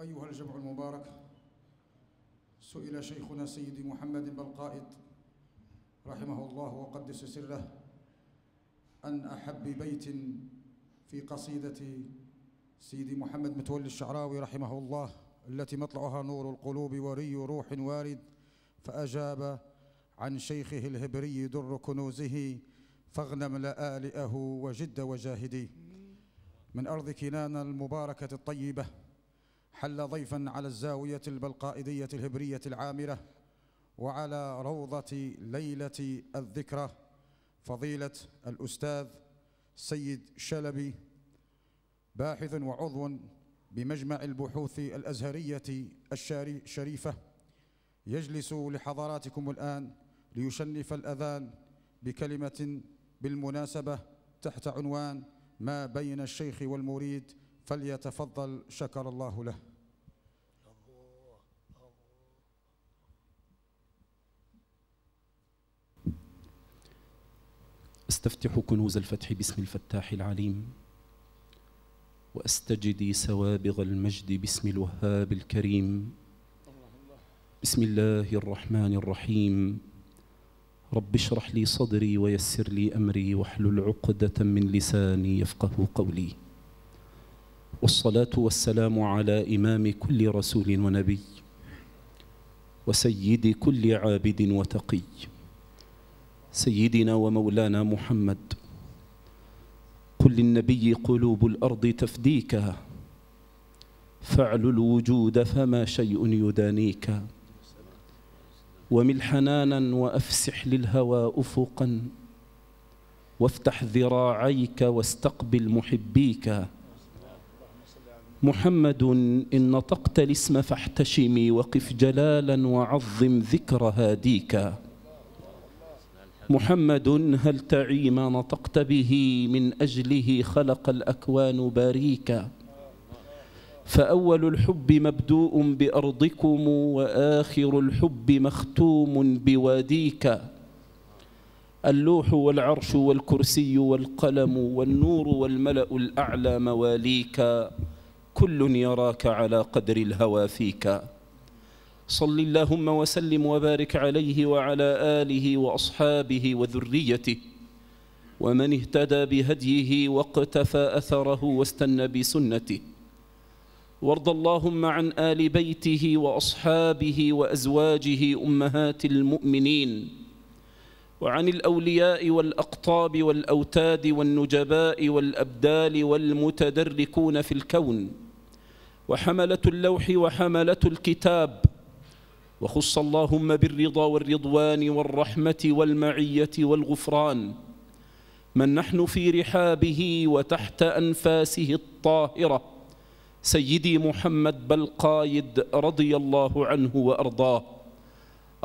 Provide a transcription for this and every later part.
أيها الجمع المبارك سئل شيخنا سيدي محمد بلقائط رحمه الله وقدس سره أن أحب بيت في قصيدة سيدي محمد متولي الشعراوي رحمه الله التي مطلعها نور القلوب وري روح وارد فأجاب عن شيخه الهبري در كنوزه فاغنم لآلئه وجد وجاهدي من أرض كنان المباركة الطيبة حل ضيفا على الزاوية البلقائدية الهبرية العامرة وعلى روضة ليلة الذكرى فضيلة الأستاذ سيد شلبي باحث وعضو بمجمع البحوث الأزهرية الشريفة يجلس لحضراتكم الآن ليشنف الأذان بكلمة بالمناسبة تحت عنوان ما بين الشيخ والمريد فليتفضل شكر الله له استفتح كنوز الفتح باسم الفتاح العليم واستجدي سوابغ المجد باسم الوهاب الكريم بسم الله الرحمن الرحيم رب اشرح لي صدري ويسر لي امري واحلل عقده من لساني يفقه قولي والصلاه والسلام على امام كل رسول ونبي وسيد كل عابد وتقي سيدنا ومولانا محمد قل للنبي قلوب الأرض تفديك فعل الوجود فما شيء يدانيك ومل حنانا وأفسح للهوى أفقا وافتح ذراعيك واستقبل محبيك محمد إن نطقت الاسم فاحتشمي وقف جلالا وعظم ذكر هاديك محمد هل تعي ما نطقت به من أجله خلق الأكوان باريكا فأول الحب مبدوء بأرضكم وآخر الحب مختوم بواديك اللوح والعرش والكرسي والقلم والنور والملأ الأعلى مواليك كل يراك على قدر الهوى فيك صل اللهم وسلم وبارك عليه وعلى آله وأصحابه وذريته ومن اهتدى بهديه واقتفى أثره واستنى بسنته وارض اللهم عن آل بيته وأصحابه وأزواجه أمهات المؤمنين وعن الأولياء والأقطاب والأوتاد والنجباء والأبدال والمتدركون في الكون وحملة اللوح وحملة الكتاب وخص اللهم بالرضا والرضوان والرحمة والمعية والغفران من نحن في رحابه وتحت أنفاسه الطاهرة سيدي محمد بلقايد رضي الله عنه وأرضاه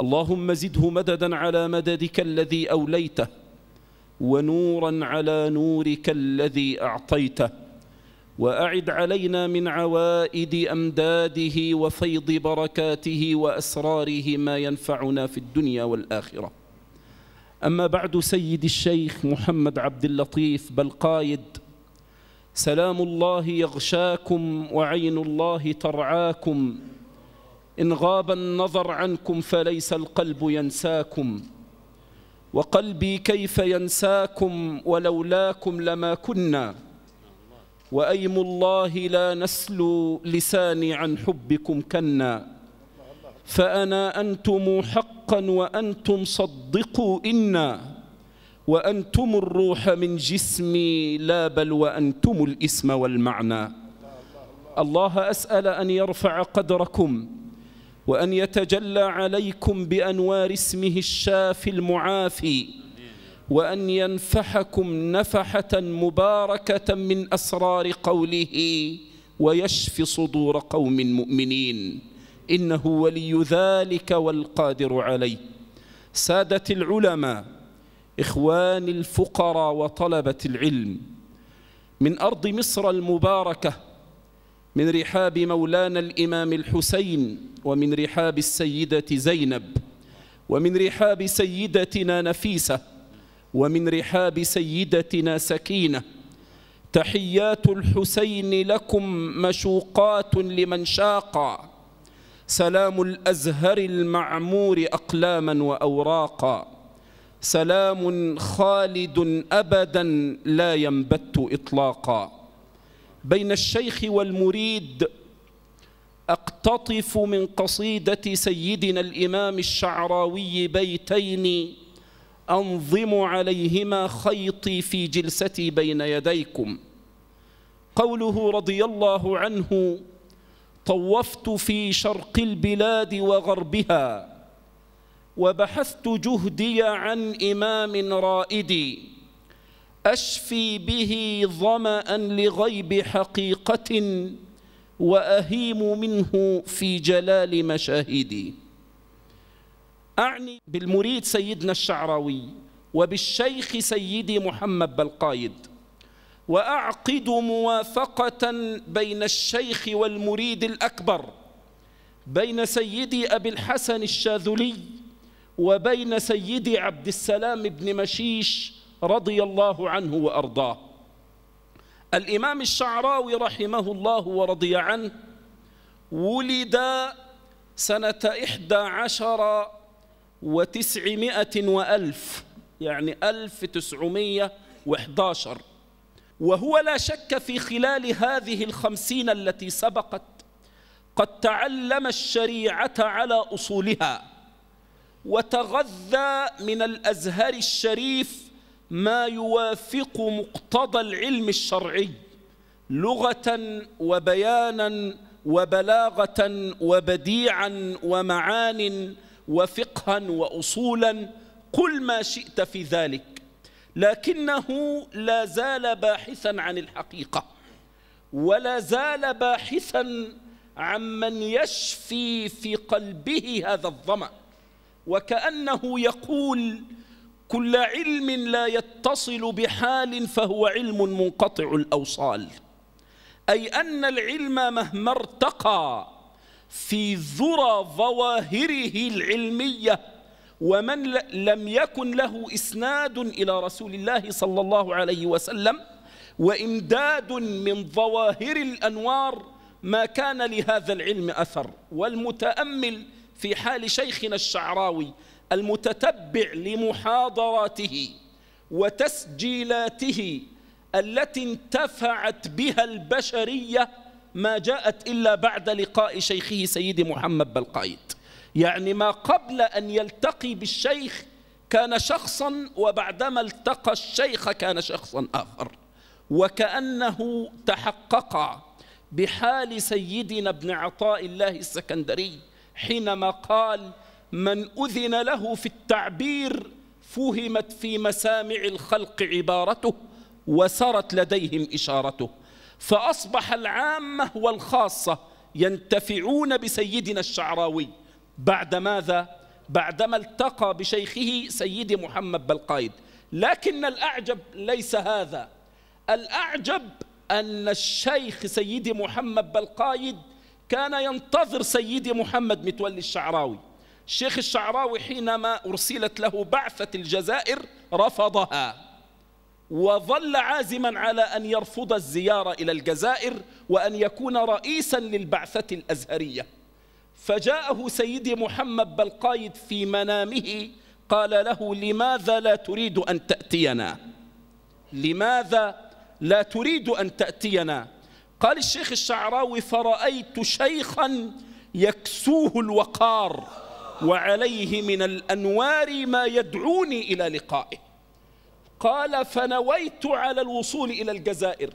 اللهم زده مددا على مددك الذي أوليته ونورا على نورك الذي أعطيته واعد علينا من عوائد امداده وفيض بركاته واسراره ما ينفعنا في الدنيا والاخره اما بعد سيد الشيخ محمد عبد اللطيف بل قايد سلام الله يغشاكم وعين الله ترعاكم ان غاب النظر عنكم فليس القلب ينساكم وقلبي كيف ينساكم ولولاكم لما كنا وأيم الله لا نسلو لساني عن حبكم كنا فأنا أنتم حقا وأنتم صدقوا إنا وأنتم الروح من جسمي لا بل وأنتم الإسم والمعنى الله أسأل أن يرفع قدركم وأن يتجلى عليكم بأنوار اسمه الشافي المعافي وأن ينفحكم نفحة مباركة من أسرار قوله ويشفي صدور قوم مؤمنين إنه ولي ذلك والقادر عليه سادة العلماء إخوان الفقراء وطلبة العلم من أرض مصر المباركة من رحاب مولانا الإمام الحسين ومن رحاب السيدة زينب ومن رحاب سيدتنا نفيسه ومن رحاب سيدتنا سكينة تحيات الحسين لكم مشوقات لمن شاقا سلام الأزهر المعمور أقلاما وأوراقا سلام خالد أبدا لا ينبت إطلاقا بين الشيخ والمريد أقتطف من قصيدة سيدنا الإمام الشعراوي بيتين أنظم عليهما خيطي في جلستي بين يديكم قوله رضي الله عنه طوفت في شرق البلاد وغربها وبحثت جهدي عن إمام رائدي أشفي به ظمأ لغيب حقيقة وأهيم منه في جلال مشاهدي أعني بالمريد سيدنا الشعراوي وبالشيخ سيدي محمد بلقايد وأعقد موافقة بين الشيخ والمريد الأكبر بين سيدي أبي الحسن الشاذلي وبين سيدي عبد السلام بن مشيش رضي الله عنه وأرضاه الإمام الشعراوي رحمه الله ورضي عنه ولد سنة إحدى عشر وتسعمائة وألف يعني ألف تسعمية وإحداشر وهو لا شك في خلال هذه الخمسين التي سبقت قد تعلم الشريعة على أصولها وتغذى من الأزهر الشريف ما يوافق مقتضى العلم الشرعي لغة وبيانا وبلاغة وبديعا ومعان وفقها وأصولا قل ما شئت في ذلك لكنه لا زال باحثا عن الحقيقة ولا زال باحثا عمن يشفي في قلبه هذا الظمأ وكأنه يقول كل علم لا يتصل بحال فهو علم منقطع الأوصال أي أن العلم مهما ارتقى في ذرى ظواهره العلمية ومن لم يكن له إسناد إلى رسول الله صلى الله عليه وسلم وإمداد من ظواهر الأنوار ما كان لهذا العلم أثر والمتأمل في حال شيخنا الشعراوي المتتبع لمحاضراته وتسجيلاته التي انتفعت بها البشريه ما جاءت إلا بعد لقاء شيخه سيدي محمد بلقايد يعني ما قبل أن يلتقي بالشيخ كان شخصا وبعدما التقى الشيخ كان شخصا آخر وكأنه تحقق بحال سيدنا ابن عطاء الله السكندري حينما قال من أذن له في التعبير فهمت في مسامع الخلق عبارته وسرت لديهم إشارته فأصبح العامة والخاصة ينتفعون بسيدنا الشعراوي بعد ماذا؟ بعدما التقى بشيخه سيدي محمد بلقايد لكن الأعجب ليس هذا الأعجب أن الشيخ سيدي محمد بلقايد كان ينتظر سيدي محمد متولي الشعراوي الشيخ الشعراوي حينما أرسلت له بعثة الجزائر رفضها وظل عازما على أن يرفض الزيارة إلى الجزائر وأن يكون رئيسا للبعثة الأزهرية فجاءه سيدي محمد بلقايد في منامه قال له لماذا لا تريد أن تأتينا لماذا لا تريد أن تأتينا قال الشيخ الشعراوي فرأيت شيخا يكسوه الوقار وعليه من الأنوار ما يدعوني إلى لقائه قال فنويت على الوصول إلى الجزائر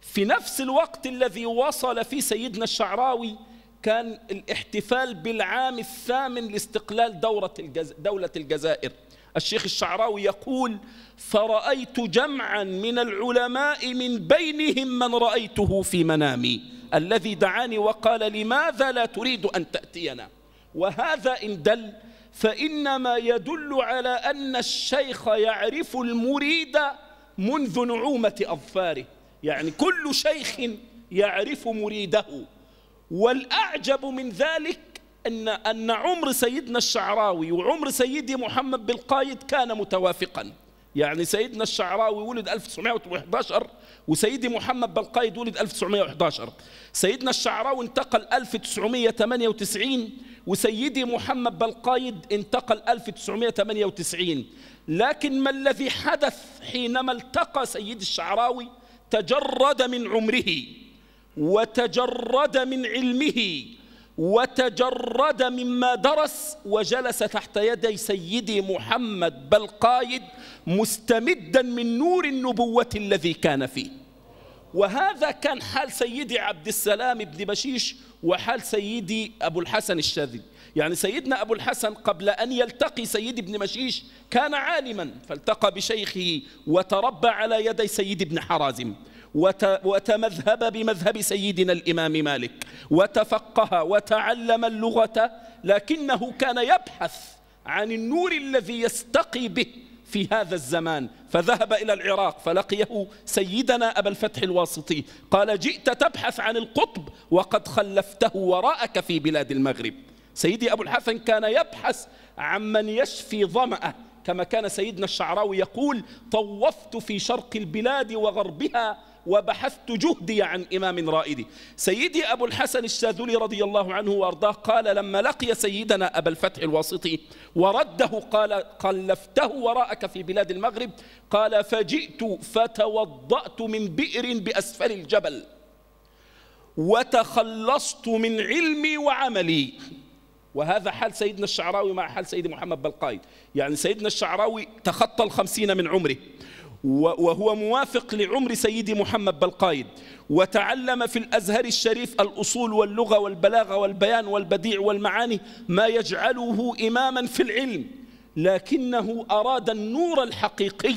في نفس الوقت الذي وصل فيه سيدنا الشعراوي كان الاحتفال بالعام الثامن لاستقلال دورة الجز... دولة الجزائر الشيخ الشعراوي يقول فرأيت جمعا من العلماء من بينهم من رأيته في منامي الذي دعاني وقال لماذا لا تريد أن تأتينا وهذا إن دل فإنما يدل على أن الشيخ يعرف المريد منذ نعومة أظفاره يعني كل شيخ يعرف مريده والأعجب من ذلك أن, أن عمر سيدنا الشعراوي وعمر سيدي محمد بالقايد كان متوافقاً يعني سيدنا الشعراوي ولد 1911 وسيدي محمد بن قايد ولد 1911 سيدنا الشعراوي انتقل 1998 وسيدي محمد بن قايد انتقل 1998 لكن ما الذي حدث حينما التقى سيد الشعراوي تجرد من عمره وتجرد من علمه وتجرد مما درس وجلس تحت يدي سيدي محمد بل قايد مستمدا من نور النبوة الذي كان فيه وهذا كان حال سيدي عبد السلام بن بشيش وحال سيدي أبو الحسن الشاذلي يعني سيدنا أبو الحسن قبل أن يلتقي سيدي بن مشيش كان عالما فالتقى بشيخه وتربى على يدي سيدي بن حرازم وتمذهب بمذهب سيدنا الإمام مالك وتفقه وتعلم اللغة لكنه كان يبحث عن النور الذي يستقي به في هذا الزمان فذهب إلى العراق فلقيه سيدنا أبا الفتح الواسطي قال جئت تبحث عن القطب وقد خلفته وراءك في بلاد المغرب سيدي أبو الحسن كان يبحث عمن يشفي ظمأه كما كان سيدنا الشعراوي يقول طوفت في شرق البلاد وغربها وبحثت جهدي عن إمام رائدي سيدي أبو الحسن الشاذلي رضي الله عنه وأرضاه قال لما لقي سيدنا أبا الفتح الواسطي ورده قال قلفته وراءك في بلاد المغرب قال فجئت فتوضأت من بئر بأسفل الجبل وتخلصت من علمي وعملي وهذا حال سيدنا الشعراوي مع حال سيدي محمد بلقايد يعني سيدنا الشعراوي تخطى الخمسين من عمره وهو موافق لعمر سيدي محمد بالقايد وتعلم في الأزهر الشريف الأصول واللغة والبلاغة والبيان والبديع والمعاني ما يجعله إماما في العلم لكنه أراد النور الحقيقي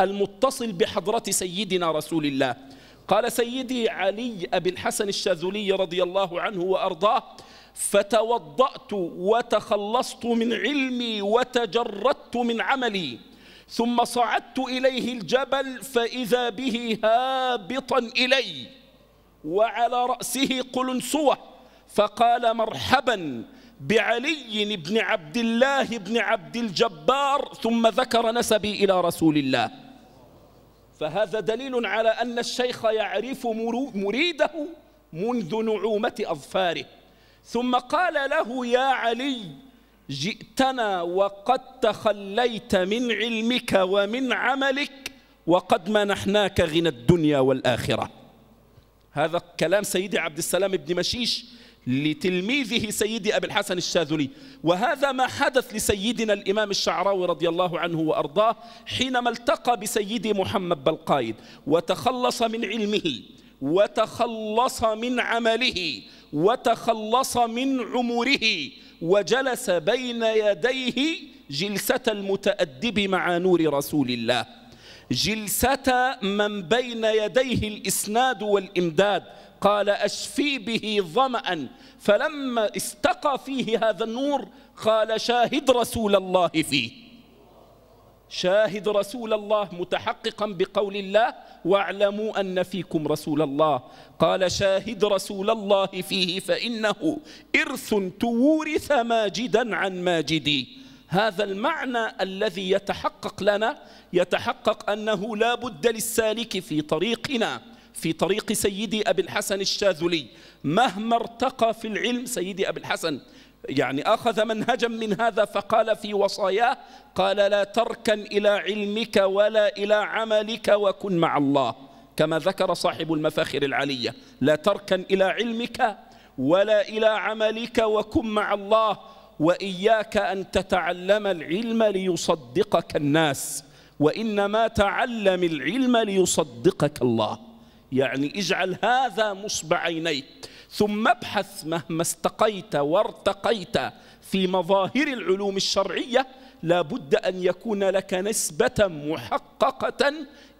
المتصل بحضرة سيدنا رسول الله قال سيدي علي أبي الحسن الشاذلي رضي الله عنه وأرضاه فتوضأت وتخلصت من علمي وتجردت من عملي ثم صعدت إليه الجبل فإذا به هابطا إلي وعلى رأسه قلنسوة فقال مرحبا بعلي بن عبد الله بن عبد الجبار ثم ذكر نسبي إلى رسول الله فهذا دليل على أن الشيخ يعرف مريده منذ نعومة أظفاره ثم قال له يا علي جئتنا وقد تخليت من علمك ومن عملك وقد منحناك غنى الدنيا والآخرة هذا كلام سيدي عبد السلام بن مشيش لتلميذه سيدي أبي الحسن الشاذلي وهذا ما حدث لسيدنا الإمام الشعراوي رضي الله عنه وأرضاه حينما التقى بسيدي محمد بلقايد وتخلص من علمه وتخلص من عمله وتخلص من عمره وجلس بين يديه جلسة المتأدب مع نور رسول الله جلسة من بين يديه الإسناد والإمداد قال أشفي به ظمأ فلما استقى فيه هذا النور قال شاهد رسول الله فيه شاهد رسول الله متحققا بقول الله واعلموا أن فيكم رسول الله قال شاهد رسول الله فيه فإنه إرث تورث ماجدا عن ماجدي هذا المعنى الذي يتحقق لنا يتحقق أنه لا بد للسالك في طريقنا في طريق سيدي أبي الحسن الشاذلي مهما ارتقى في العلم سيدي أبي الحسن يعني أخذ منهجا من هذا فقال في وصاياه قال لا تركن إلى علمك ولا إلى عملك وكن مع الله كما ذكر صاحب المفاخر العلية لا تركن إلى علمك ولا إلى عملك وكن مع الله وإياك أن تتعلم العلم ليصدقك الناس وإنما تعلم العلم ليصدقك الله يعني اجعل هذا مصب عينيك ثم ابحث مهما استقيت وارتقيت في مظاهر العلوم الشرعية لابد أن يكون لك نسبة محققة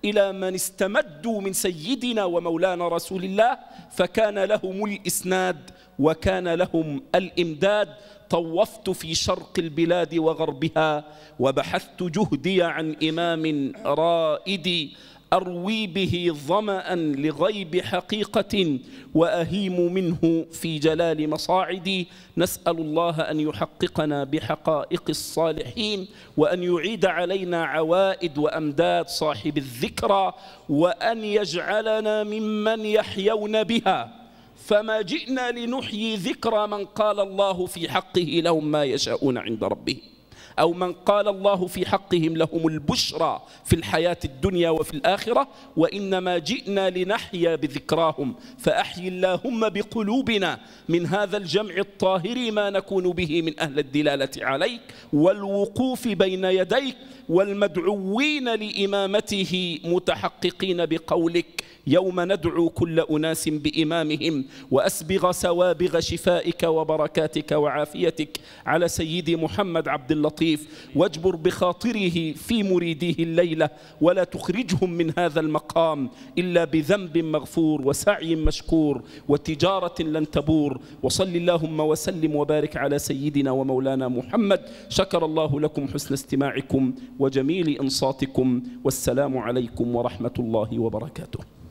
إلى من استمدوا من سيدنا ومولانا رسول الله فكان لهم الإسناد وكان لهم الإمداد طوفت في شرق البلاد وغربها وبحثت جهدي عن إمام رائدي أروي به ظمأ لغيب حقيقة وأهيم منه في جلال مصاعدي نسأل الله أن يحققنا بحقائق الصالحين وأن يعيد علينا عوائد وأمداد صاحب الذكرى وأن يجعلنا ممن يحيون بها فما جئنا لنحيي ذكرى من قال الله في حقه لهم ما يشاءون عند ربهم أو من قال الله في حقهم لهم البشرى في الحياة الدنيا وفي الآخرة وإنما جئنا لنحيا بذكراهم فأحي اللهم بقلوبنا من هذا الجمع الطاهر ما نكون به من أهل الدلالة عليك والوقوف بين يديك والمدعوين لإمامته متحققين بقولك يوم ندعو كل أناس بإمامهم وأسبغ سوابغ شفائك وبركاتك وعافيتك على سيدي محمد عبد اللطيف واجبر بخاطره في مريديه الليلة ولا تخرجهم من هذا المقام إلا بذنب مغفور وسعي مشكور وتجارة لن تبور وصل اللهم وسلم وبارك على سيدنا ومولانا محمد شكر الله لكم حسن استماعكم وجميل إنصاتكم والسلام عليكم ورحمة الله وبركاته